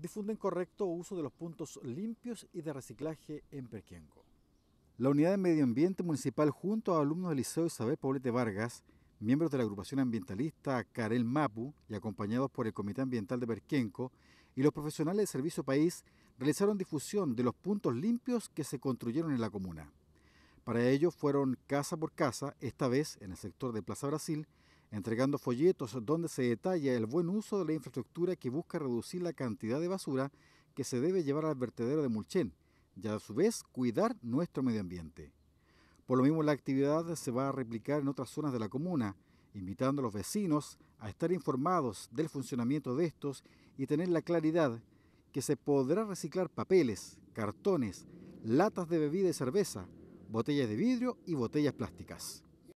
difunden correcto uso de los puntos limpios y de reciclaje en Perquienco. La unidad de medio ambiente municipal junto a alumnos del Liceo Isabel Poblete Vargas, miembros de la agrupación ambientalista Carel Mapu y acompañados por el Comité Ambiental de Perquienco y los profesionales del Servicio País realizaron difusión de los puntos limpios que se construyeron en la comuna. Para ello fueron casa por casa, esta vez en el sector de Plaza Brasil, entregando folletos donde se detalla el buen uso de la infraestructura que busca reducir la cantidad de basura que se debe llevar al vertedero de Mulchen y a su vez cuidar nuestro medio ambiente. Por lo mismo la actividad se va a replicar en otras zonas de la comuna, invitando a los vecinos a estar informados del funcionamiento de estos y tener la claridad que se podrá reciclar papeles, cartones, latas de bebida y cerveza, botellas de vidrio y botellas plásticas.